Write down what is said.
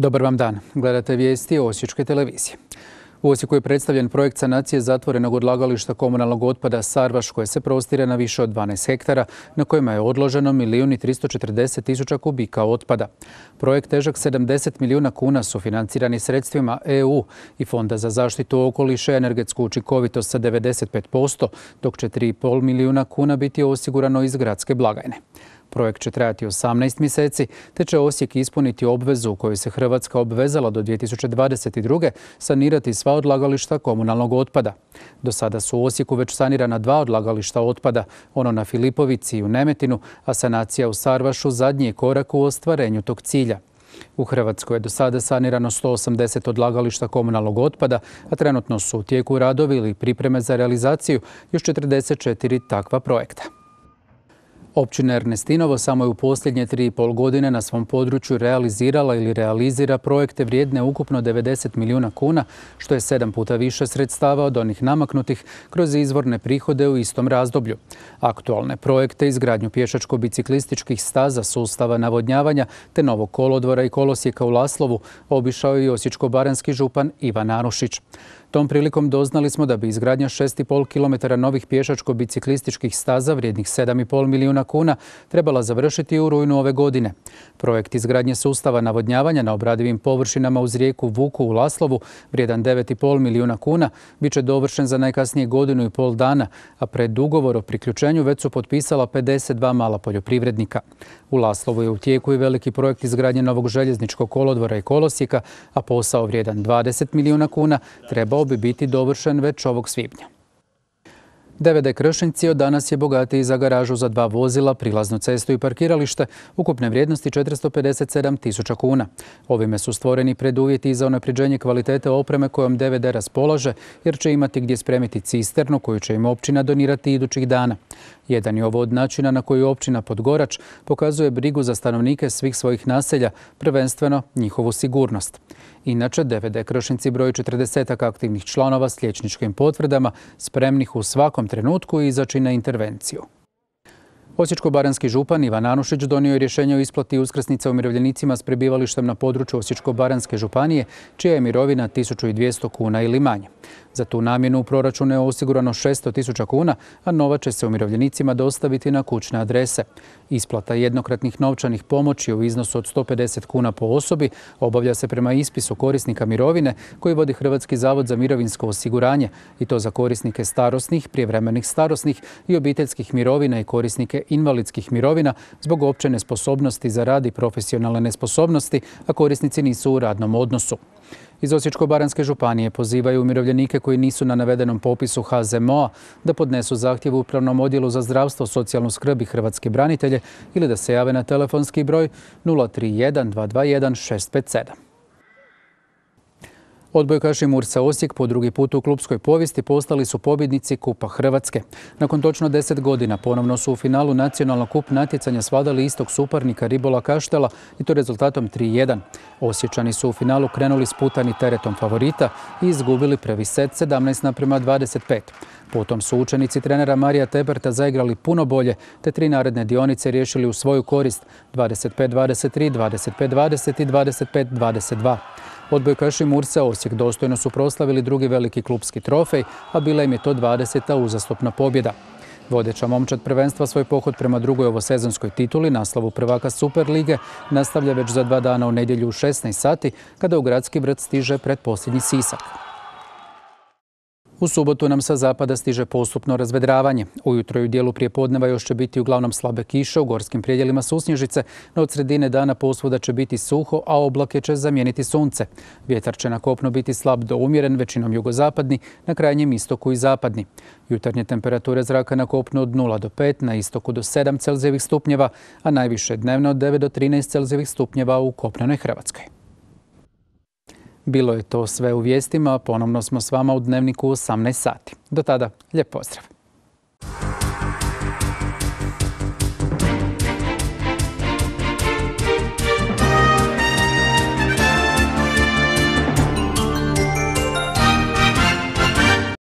Dobar vam dan. Gledate vijesti o Osječke televizije. U Osijeku je predstavljen projekt sanacije zatvorenog odlagališta komunalnog otpada Sarvaš koje se prostire na više od 12 hektara na kojima je odloženo 1.340.000 kubika otpada. Projekt težak 70 milijuna kuna su financirani sredstvima EU i Fonda za zaštitu okoliša i energetsku učinkovitost sa 95%, dok će 3,5 milijuna kuna biti osigurano iz gradske blagajne. Projekt će trajati 18 mjeseci, te će Osijek ispuniti obvezu koju se Hrvatska obvezala do 2022. sanirati sva odlagališta komunalnog otpada. Do sada su u Osijeku već sanirana dva odlagališta otpada, ono na Filipovici i u Nemetinu, a sanacija u Sarvašu zadnji je korak u ostvarenju tog cilja. U Hrvatskoj je do sada sanirano 180 odlagališta komunalnog otpada, a trenutno su u tijeku radovi ili pripreme za realizaciju još 44 takva projekta. Općina Ernestinovo samo je u posljednje tri i pol godine na svom području realizirala ili realizira projekte vrijedne ukupno 90 milijuna kuna, što je sedam puta više sredstava od onih namaknutih kroz izvorne prihode u istom razdoblju. Aktualne projekte, izgradnju pješačko-biciklističkih staza, sustava navodnjavanja te novog kolodvora i kolosijeka u Laslovu obišao je i Osječko-baranski župan Ivan Arušić. Tom prilikom doznali smo da bi izgradnja 6,5 km novih pješačko-biciklističkih staza vrijednih 7,5 milijuna kuna trebala završiti u rujnu ove godine. Projekt izgradnje sustava navodnjavanja na obradivim površinama uz rijeku Vuku u Laslovu, vrijedan 9,5 milijuna kuna, bit će dovršen za najkasnije godinu i pol dana, a pred ugovor o priključenju već su potpisala 52 mala poljoprivrednika. U Laslovu je u tijeku i veliki projekt izgradnje novog željezničkog kolodvora i kolosika, a posao vrijedan 20 milijuna kuna treba bi biti dovršen već ovog svibnja. DVD kršinci od danas je bogatiji za garažu za dva vozila, prilaznu cestu i parkiralište, ukupne vrijednosti 457 tisuća kuna. Ovime su stvoreni preduvjeti za unapređenje kvalitete opreme kojom DVD raspolaže, jer će imati gdje spremiti cisternu koju će im općina donirati idućih dana. Jedan je ovo od načina na koji općina Podgorač pokazuje brigu za stanovnike svih svojih naselja, prvenstveno njihovu sigurnost. Inače, DVD krošinci broji 40 aktivnih članova s liječničkim potvrdama, spremnih u svakom trenutku i izaći intervenciju. Osječko-baranski župan Ivan Anušić donio je rješenje o isplati uskrsnica umirovljenicima s prebivalištem na području Osječko-baranske županije, čija je mirovina 1200 kuna ili manje. Za tu namjenu u proračunu je osigurano 600 tisuća kuna, a nova će se umirovljenicima dostaviti na kućne adrese. Isplata jednokratnih novčanih pomoći u iznosu od 150 kuna po osobi obavlja se prema ispisu korisnika mirovine koji vodi Hrvatski zavod za mirovinsko osiguranje i to za korisnike starosnih, prijevremenih starosnih i obiteljskih mirovina i korisnike invalidskih mirovina zbog opće nesposobnosti za rad i profesionalne nesposobnosti, a korisnici nisu u radnom odnosu. Iz Osječko-Baranske županije pozivaju umirovljenike koji nisu na navedenom popisu HZMO da podnesu zahtjev Upravnom odjelu za zdravstvo, socijalnu skrb i hrvatske branitelje ili da se jave na telefonski broj 031 221 657. Odbojkaši Mursa Osijek po drugi put u klubskoj povijesti postali su pobjednici Kupa Hrvatske. Nakon točno deset godina ponovno su u finalu nacionalnog kup natjecanja svadali istog suparnika Ribola Kaštela i to rezultatom 3-1. Osjećani su u finalu krenuli s putani teretom favorita i izgubili prvi set 17 naprema 25. Potom su učenici trenera Marija Teberta zaigrali puno bolje, te tri naredne dionice riješili u svoju korist 25-23, 25-20 i 25-22. Odbojkaši Mursa Osijek dostojno su proslavili drugi veliki klubski trofej, a bila im je to 20. uzastopna pobjeda. Vodeća momčad prvenstva svoj pohod prema drugoj sezonskoj tituli, slavu prvaka Superlige, nastavlja već za dva dana u nedjelju u 16 sati, kada u gradski vrt stiže posljednji Sisak. U subotu nam sa zapada stiže postupno razvedravanje. Ujutro i u dijelu prije podneva još će biti uglavnom slabe kiše u gorskim prijedjelima susnježice, no od sredine dana posvuda će biti suho, a oblake će zamijeniti sunce. Vjetar će na kopnu biti slab do umjeren, većinom jugozapadni, na krajnjem istoku i zapadni. Jutarnje temperature zraka na kopnu od 0 do 5, na istoku do 7 Celzijevih stupnjeva, a najviše dnevno od 9 do 13 Celzijevih stupnjeva u kopnenoj Hrvatskoj. Bilo je to sve u vijestima, ponovno smo s vama u Dnevniku u 18 sati. Do tada, lijep pozdrav!